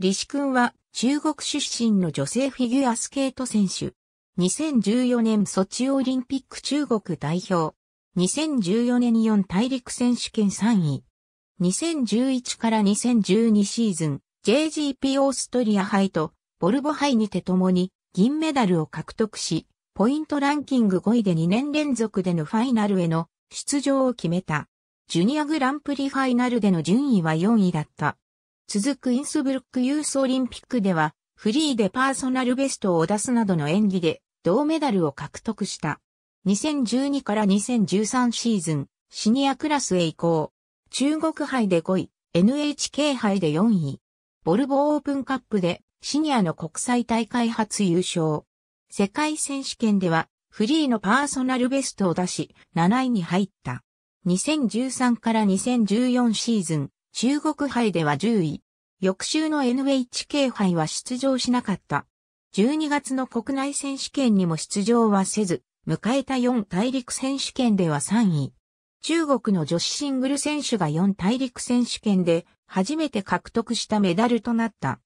李シ君は中国出身の女性フィギュアスケート選手。2014年ソチオリンピック中国代表。2014年4大陸選手権3位。2011から2012シーズン、JGP オーストリア杯とボルボ杯にて共に銀メダルを獲得し、ポイントランキング5位で2年連続でのファイナルへの出場を決めた。ジュニアグランプリファイナルでの順位は4位だった。続くインスブルックユースオリンピックでは、フリーでパーソナルベストを出すなどの演技で銅メダルを獲得した。2012から2013シーズン、シニアクラスへ移行。中国杯で5位、NHK 杯で4位。ボルボオープンカップでシニアの国際大会初優勝。世界選手権ではフリーのパーソナルベストを出し7位に入った。2013から2014シーズン中国杯では10位。翌週の NHK 杯は出場しなかった。12月の国内選手権にも出場はせず、迎えた4大陸選手権では3位。中国の女子シングル選手が4大陸選手権で初めて獲得したメダルとなった。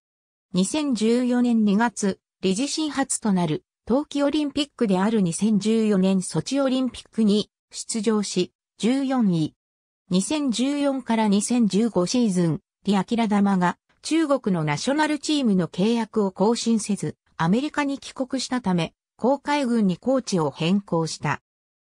2014年2月、理事新初となる冬季オリンピックである2014年ソチオリンピックに出場し、14位。2014から2015シーズン、リアキラダマが中国のナショナルチームの契約を更新せず、アメリカに帰国したため、航海軍にコーチを変更した。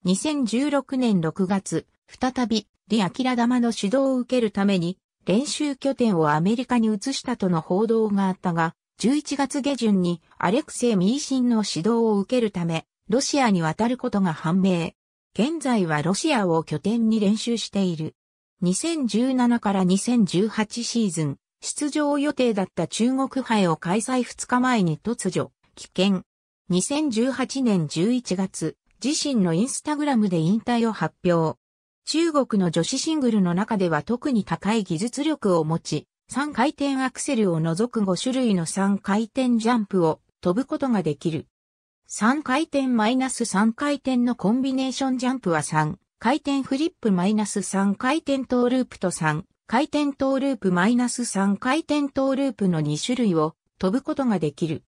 2016年6月、再び、リアキラ玉の指導を受けるために、練習拠点をアメリカに移したとの報道があったが、11月下旬にアレクセイ・ミーシンの指導を受けるため、ロシアに渡ることが判明。現在はロシアを拠点に練習している。2017から2018シーズン、出場予定だった中国杯を開催2日前に突如、危険。2018年11月、自身のインスタグラムで引退を発表。中国の女子シングルの中では特に高い技術力を持ち、3回転アクセルを除く5種類の3回転ジャンプを飛ぶことができる。3回転マイナス3回転のコンビネーションジャンプは3回転フリップマイナス3回転トーループと3回転トーループマイナス3回転トーループの2種類を飛ぶことができる。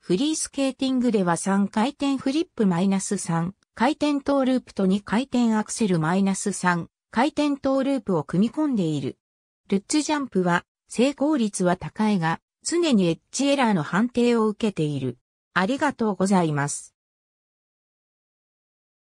フリースケーティングでは3回転フリップマイナス3回転トーループと2回転アクセルマイナス3回転トーループを組み込んでいる。ルッツジャンプは成功率は高いが常にエッジエラーの判定を受けている。ありがとうございます。